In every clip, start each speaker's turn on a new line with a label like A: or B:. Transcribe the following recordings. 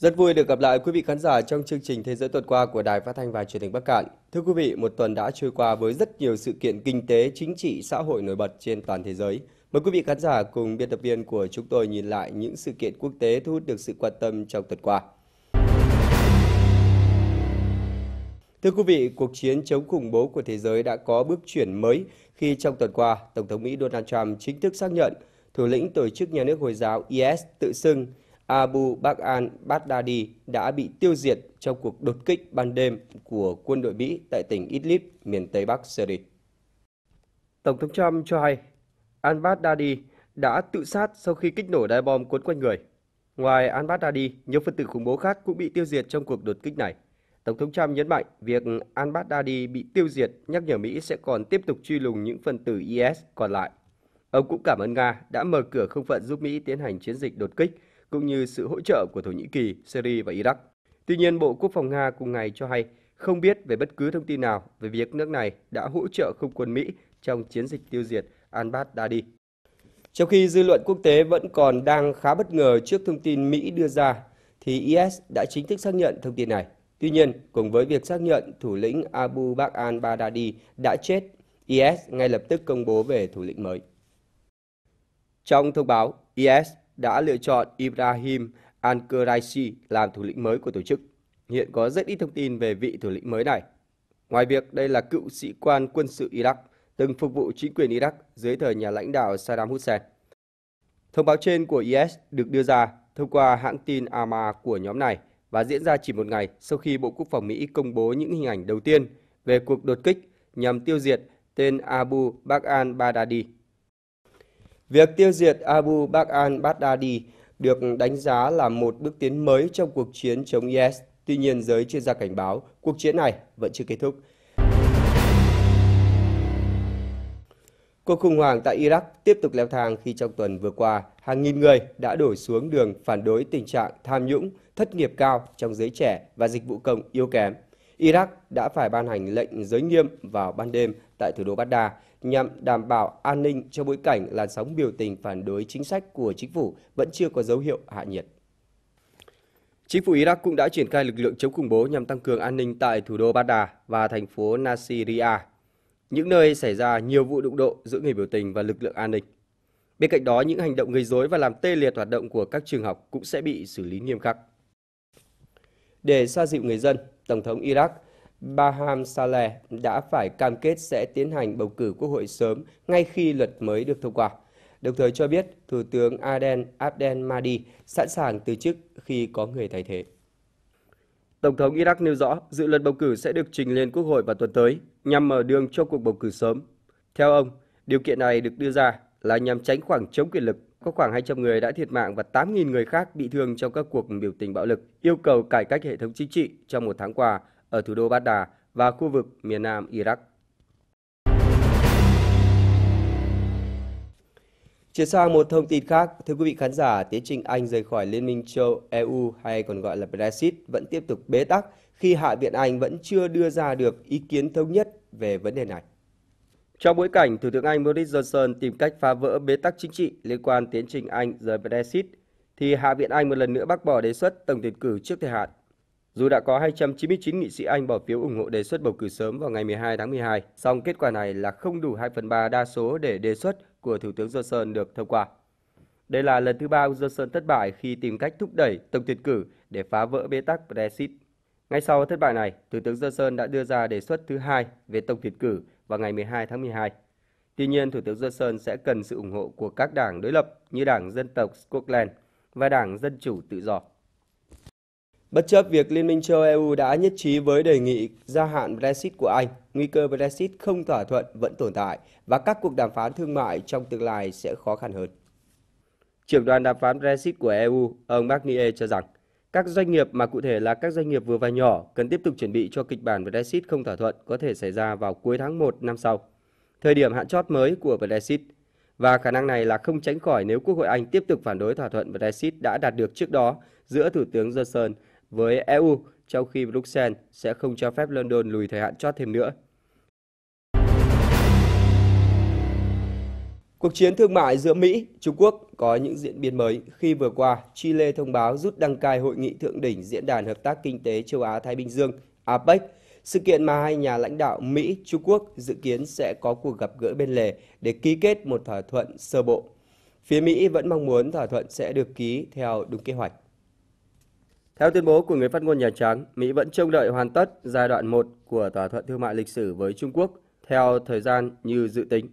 A: Rất vui được gặp lại quý vị khán giả trong chương trình Thế giới tuần qua của Đài Phát thanh và Truyền hình Bắc Cạn. Thưa quý vị, một tuần đã trôi qua với rất nhiều sự kiện kinh tế, chính trị, xã hội nổi bật trên toàn thế giới. Mời quý vị khán giả cùng biên tập viên của chúng tôi nhìn lại những sự kiện quốc tế thu hút được sự quan tâm trong tuần qua. Thưa quý vị, cuộc chiến chống khủng bố của thế giới đã có bước chuyển mới khi trong tuần qua, Tổng thống Mỹ Donald Trump chính thức xác nhận thủ lĩnh tổ chức nhà nước Hồi giáo IS tự xưng Abu Bakr al-Baghdadi đã bị tiêu diệt trong cuộc đột kích ban đêm của quân đội Mỹ tại tỉnh Idlib, miền Tây Bắc Syria. Tổng thống Trump cho hay al-Baghdadi đã tự sát sau khi kích nổ đai bom cuốn quanh người. Ngoài al-Baghdadi, nhiều phần tử khủng bố khác cũng bị tiêu diệt trong cuộc đột kích này. Tổng thống Trump nhấn mạnh việc al-Baghdadi bị tiêu diệt nhắc nhở Mỹ sẽ còn tiếp tục truy lùng những phần tử IS còn lại. Ông cũng cảm ơn Nga đã mở cửa không phận giúp Mỹ tiến hành chiến dịch đột kích – cũng như sự hỗ trợ của Thổ Nhĩ Kỳ, Syria và Iraq. Tuy nhiên, Bộ Quốc phòng Nga cùng ngày cho hay không biết về bất cứ thông tin nào về việc nước này đã hỗ trợ không quân Mỹ trong chiến dịch tiêu diệt al-Baghdadi. Trong khi dư luận quốc tế vẫn còn đang khá bất ngờ trước thông tin Mỹ đưa ra, thì IS đã chính thức xác nhận thông tin này. Tuy nhiên, cùng với việc xác nhận thủ lĩnh Abu Bakr al-Baghdadi đã chết, IS ngay lập tức công bố về thủ lĩnh mới. Trong thông báo, IS đã lựa chọn Ibrahim Al-Quraisi làm thủ lĩnh mới của tổ chức. Hiện có rất ít thông tin về vị thủ lĩnh mới này. Ngoài việc đây là cựu sĩ quan quân sự Iraq, từng phục vụ chính quyền Iraq dưới thời nhà lãnh đạo Saddam Hussein. Thông báo trên của IS được đưa ra thông qua hãng tin AMA của nhóm này và diễn ra chỉ một ngày sau khi Bộ Quốc phòng Mỹ công bố những hình ảnh đầu tiên về cuộc đột kích nhằm tiêu diệt tên Abu Bakr al-Baghdadi Việc tiêu diệt Abu Bakr al-Baghdadi được đánh giá là một bước tiến mới trong cuộc chiến chống IS. Tuy nhiên, giới chuyên gia cảnh báo cuộc chiến này vẫn chưa kết thúc. Cuộc khủng hoảng tại Iraq tiếp tục leo thang khi trong tuần vừa qua, hàng nghìn người đã đổ xuống đường phản đối tình trạng tham nhũng, thất nghiệp cao trong giới trẻ và dịch vụ công yếu kém. Iraq đã phải ban hành lệnh giới nghiêm vào ban đêm tại thủ đô Baghdad nhằm đảm bảo an ninh trong bối cảnh làn sóng biểu tình phản đối chính sách của chính phủ vẫn chưa có dấu hiệu hạ nhiệt. Chính phủ Iraq cũng đã triển khai lực lượng chống khủng bố nhằm tăng cường an ninh tại thủ đô Baghdad và thành phố Nasiriyah, những nơi xảy ra nhiều vụ đụng độ giữa người biểu tình và lực lượng an ninh. Bên cạnh đó, những hành động gây rối và làm tê liệt hoạt động của các trường học cũng sẽ bị xử lý nghiêm khắc. Để xoa dịu người dân, Tổng thống Iraq Baham Saleh đã phải cam kết sẽ tiến hành bầu cử quốc hội sớm ngay khi luật mới được thông qua. Đồng thời cho biết Thủ tướng Aden Abdel Mahdi sẵn sàng từ chức khi có người thay thế. Tổng thống Iraq nêu rõ dự luật bầu cử sẽ được trình lên Quốc hội vào tuần tới nhằm mở đường cho cuộc bầu cử sớm. Theo ông, điều kiện này được đưa ra là nhằm tránh khoảng trống quyền lực có khoảng 200 người đã thiệt mạng và 8.000 người khác bị thương trong các cuộc biểu tình bạo lực yêu cầu cải cách hệ thống chính trị trong một tháng qua ở thủ đô Baghdad và khu vực miền nam Iraq. Chuyển sang một thông tin khác, thưa quý vị khán giả, tiến trình Anh rời khỏi Liên minh châu EU hay còn gọi là Brexit vẫn tiếp tục bế tắc khi Hạ viện Anh vẫn chưa đưa ra được ý kiến thống nhất về vấn đề này. Trong bối cảnh, Thủ tướng Anh Boris Johnson tìm cách phá vỡ bế tắc chính trị liên quan tiến trình Anh rời Brexit, thì Hạ viện Anh một lần nữa bác bỏ đề xuất tổng tuyển cử trước thời hạn. Dù đã có 299 nghị sĩ Anh bỏ phiếu ủng hộ đề xuất bầu cử sớm vào ngày 12 tháng 12, song kết quả này là không đủ 2 phần 3 đa số để đề xuất của Thủ tướng Johnson được thông qua. Đây là lần thứ ba ông Johnson thất bại khi tìm cách thúc đẩy tổng tuyển cử để phá vỡ bế tắc Brexit. Ngay sau thất bại này, Thủ tướng Johnson đã đưa ra đề xuất thứ hai về tổng tuyển cử vào ngày 12 tháng 12. Tuy nhiên, Thủ tướng Johnson sẽ cần sự ủng hộ của các đảng đối lập như Đảng Dân tộc Scotland và Đảng Dân chủ Tự do. Bất chấp việc Liên minh châu EU đã nhất trí với đề nghị gia hạn Brexit của Anh, nguy cơ Brexit không thỏa thuận vẫn tồn tại và các cuộc đàm phán thương mại trong tương lai sẽ khó khăn hơn. Trưởng đoàn đàm phán Brexit của EU, ông McNeil cho rằng các doanh nghiệp mà cụ thể là các doanh nghiệp vừa và nhỏ cần tiếp tục chuẩn bị cho kịch bản Brexit không thỏa thuận có thể xảy ra vào cuối tháng 1 năm sau, thời điểm hạn chót mới của Brexit. Và khả năng này là không tránh khỏi nếu Quốc hội Anh tiếp tục phản đối thỏa thuận Brexit đã đạt được trước đó giữa Thủ tướng Johnson với EU, trong khi Bruxelles sẽ không cho phép London lùi thời hạn chót thêm nữa. Cuộc chiến thương mại giữa Mỹ, Trung Quốc có những diễn biến mới khi vừa qua, Chile thông báo rút đăng cai hội nghị thượng đỉnh Diễn đàn Hợp tác Kinh tế Châu Á-Thái Bình Dương APEC, sự kiện mà hai nhà lãnh đạo Mỹ, Trung Quốc dự kiến sẽ có cuộc gặp gỡ bên lề để ký kết một thỏa thuận sơ bộ. Phía Mỹ vẫn mong muốn thỏa thuận sẽ được ký theo đúng kế hoạch. Theo tuyên bố của người phát ngôn Nhà Trắng, Mỹ vẫn trông đợi hoàn tất giai đoạn 1 của thỏa thuận thương mại lịch sử với Trung Quốc theo thời gian như dự tính.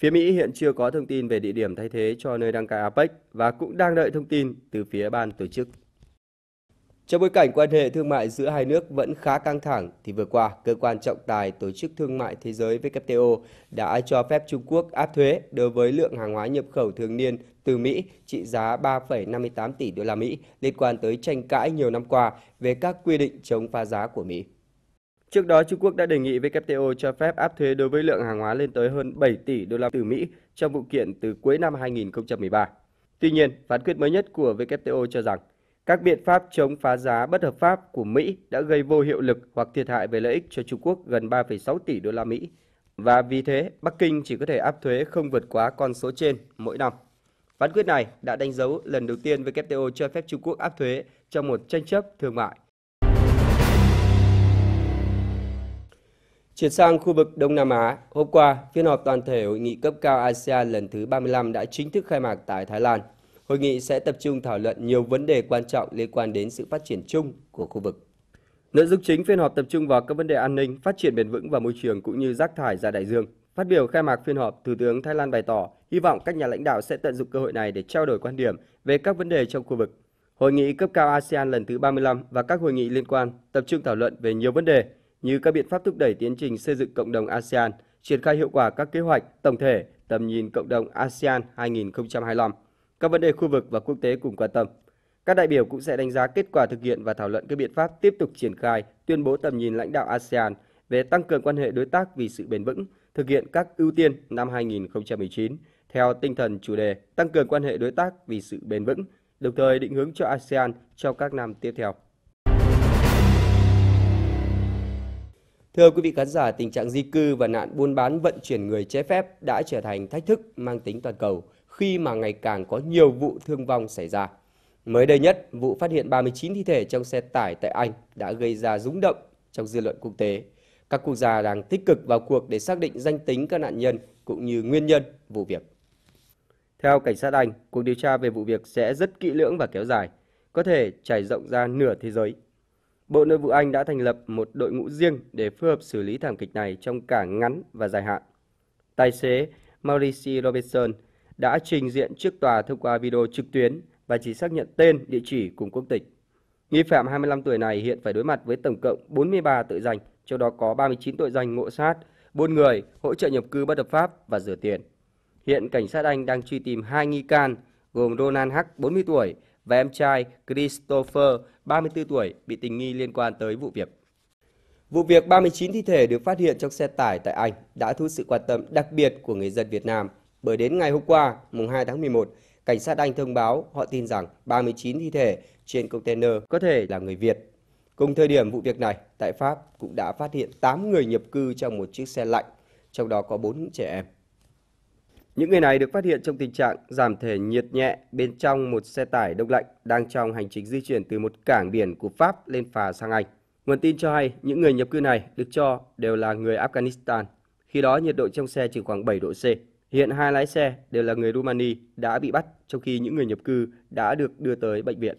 A: Phía Mỹ hiện chưa có thông tin về địa điểm thay thế cho nơi đăng cai APEC và cũng đang đợi thông tin từ phía ban tổ chức. Trong bối cảnh quan hệ thương mại giữa hai nước vẫn khá căng thẳng, thì vừa qua, cơ quan trọng tài Tổ chức Thương mại Thế giới WTO đã cho phép Trung Quốc áp thuế đối với lượng hàng hóa nhập khẩu thường niên từ Mỹ trị giá 3,58 tỷ đô la Mỹ liên quan tới tranh cãi nhiều năm qua về các quy định chống phá giá của Mỹ. Trước đó, Trung Quốc đã đề nghị WTO cho phép áp thuế đối với lượng hàng hóa lên tới hơn 7 tỷ đô la từ Mỹ trong vụ kiện từ cuối năm 2013. Tuy nhiên, phán quyết mới nhất của WTO cho rằng các biện pháp chống phá giá bất hợp pháp của Mỹ đã gây vô hiệu lực hoặc thiệt hại về lợi ích cho Trung Quốc gần 3,6 tỷ đô la Mỹ và vì thế Bắc Kinh chỉ có thể áp thuế không vượt quá con số trên mỗi năm. Phán quyết này đã đánh dấu lần đầu tiên WTO cho phép Trung Quốc áp thuế trong một tranh chấp thương mại – Chuyển sang khu vực Đông Nam Á, hôm qua, phiên họp toàn thể hội nghị cấp cao ASEAN lần thứ 35 đã chính thức khai mạc tại Thái Lan. Hội nghị sẽ tập trung thảo luận nhiều vấn đề quan trọng liên quan đến sự phát triển chung của khu vực. Nội dung chính phiên họp tập trung vào các vấn đề an ninh, phát triển bền vững và môi trường cũng như rác thải ra đại dương. Phát biểu khai mạc phiên họp, Thủ tướng Thái Lan bày tỏ hy vọng các nhà lãnh đạo sẽ tận dụng cơ hội này để trao đổi quan điểm về các vấn đề trong khu vực. Hội nghị cấp cao ASEAN lần thứ 35 và các hội nghị liên quan tập trung thảo luận về nhiều vấn đề như các biện pháp thúc đẩy tiến trình xây dựng cộng đồng ASEAN, triển khai hiệu quả các kế hoạch tổng thể tầm nhìn cộng đồng ASEAN 2025, các vấn đề khu vực và quốc tế cùng quan tâm. Các đại biểu cũng sẽ đánh giá kết quả thực hiện và thảo luận các biện pháp tiếp tục triển khai tuyên bố tầm nhìn lãnh đạo ASEAN về tăng cường quan hệ đối tác vì sự bền vững, thực hiện các ưu tiên năm 2019 theo tinh thần chủ đề tăng cường quan hệ đối tác vì sự bền vững, đồng thời định hướng cho ASEAN trong các năm tiếp theo. Thưa quý vị khán giả, tình trạng di cư và nạn buôn bán vận chuyển người trái phép đã trở thành thách thức mang tính toàn cầu khi mà ngày càng có nhiều vụ thương vong xảy ra. Mới đây nhất, vụ phát hiện 39 thi thể trong xe tải tại Anh đã gây ra rúng động trong dư luận quốc tế. Các quốc gia đang tích cực vào cuộc để xác định danh tính các nạn nhân cũng như nguyên nhân vụ việc. Theo cảnh sát Anh, cuộc điều tra về vụ việc sẽ rất kỹ lưỡng và kéo dài, có thể trải rộng ra nửa thế giới Bộ Nội vụ Anh đã thành lập một đội ngũ riêng để phối hợp xử lý thảm kịch này trong cả ngắn và dài hạn. Tài xế Maurice Robertson đã trình diện trước tòa thông qua video trực tuyến và chỉ xác nhận tên, địa chỉ cùng quốc tịch. Nghi phạm 25 tuổi này hiện phải đối mặt với tổng cộng 43 tội danh, trong đó có 39 tội danh ngộ sát, buôn người, hỗ trợ nhập cư bất hợp pháp và rửa tiền. Hiện cảnh sát Anh đang truy tìm hai nghi can gồm Ronald Huck 40 tuổi và em trai Christopher, 34 tuổi, bị tình nghi liên quan tới vụ việc. Vụ việc 39 thi thể được phát hiện trong xe tải tại Anh đã thu sự quan tâm đặc biệt của người dân Việt Nam bởi đến ngày hôm qua, mùng 2 tháng 11, cảnh sát Anh thông báo họ tin rằng 39 thi thể trên container có thể là người Việt. Cùng thời điểm vụ việc này, tại Pháp cũng đã phát hiện 8 người nhập cư trong một chiếc xe lạnh, trong đó có 4 trẻ em. Những người này được phát hiện trong tình trạng giảm thể nhiệt nhẹ bên trong một xe tải đông lạnh đang trong hành trình di chuyển từ một cảng biển của Pháp lên phà sang Anh. Nguồn tin cho hay những người nhập cư này được cho đều là người Afghanistan. Khi đó nhiệt độ trong xe chỉ khoảng 7 độ C. Hiện hai lái xe đều là người Rumani đã bị bắt, trong khi những người nhập cư đã được đưa tới bệnh viện.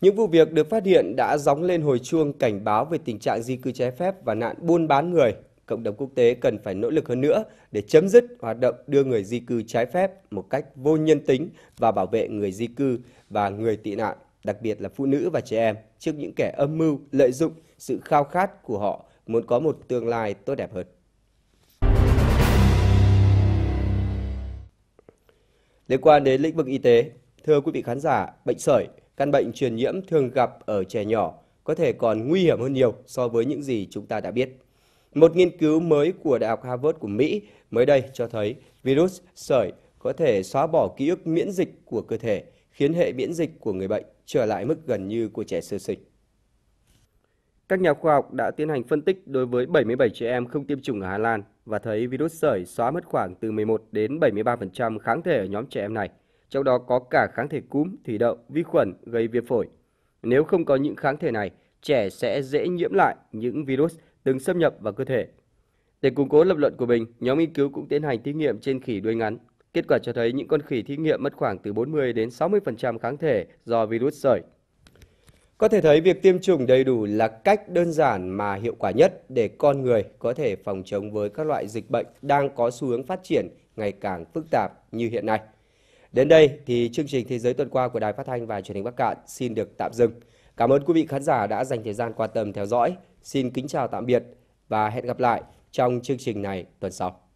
A: Những vụ việc được phát hiện đã gióng lên hồi chuông cảnh báo về tình trạng di cư trái phép và nạn buôn bán người cộng đồng quốc tế cần phải nỗ lực hơn nữa để chấm dứt hoạt động đưa người di cư trái phép một cách vô nhân tính và bảo vệ người di cư và người tị nạn, đặc biệt là phụ nữ và trẻ em trước những kẻ âm mưu lợi dụng sự khao khát của họ muốn có một tương lai tốt đẹp hơn. Liên quan đến lĩnh vực y tế, thưa quý vị khán giả, bệnh sởi, căn bệnh truyền nhiễm thường gặp ở trẻ nhỏ, có thể còn nguy hiểm hơn nhiều so với những gì chúng ta đã biết. Một nghiên cứu mới của Đại học Harvard của Mỹ mới đây cho thấy virus sởi có thể xóa bỏ ký ức miễn dịch của cơ thể, khiến hệ miễn dịch của người bệnh trở lại mức gần như của trẻ sơ sinh. Các nhà khoa học đã tiến hành phân tích đối với 77 trẻ em không tiêm chủng ở Hà Lan và thấy virus sởi xóa mất khoảng từ 11 đến 73% kháng thể ở nhóm trẻ em này, trong đó có cả kháng thể cúm, thủy đậu, vi khuẩn gây viêm phổi. Nếu không có những kháng thể này, trẻ sẽ dễ nhiễm lại những virus từng xâm nhập vào cơ thể. Để củng cố lập luận của mình, nhóm nghiên cứu cũng tiến hành thí nghiệm trên khỉ đuôi ngắn. Kết quả cho thấy những con khỉ thí nghiệm mất khoảng từ 40 đến 60% kháng thể do virus sởi. Có thể thấy việc tiêm chủng đầy đủ là cách đơn giản mà hiệu quả nhất để con người có thể phòng chống với các loại dịch bệnh đang có xu hướng phát triển ngày càng phức tạp như hiện nay. Đến đây thì chương trình Thế giới tuần qua của Đài Phát thanh và Truyền hình Bắc Cạn xin được tạm dừng. Cảm ơn quý vị khán giả đã dành thời gian quan tâm theo dõi. Xin kính chào tạm biệt và hẹn gặp lại trong chương trình này tuần sau.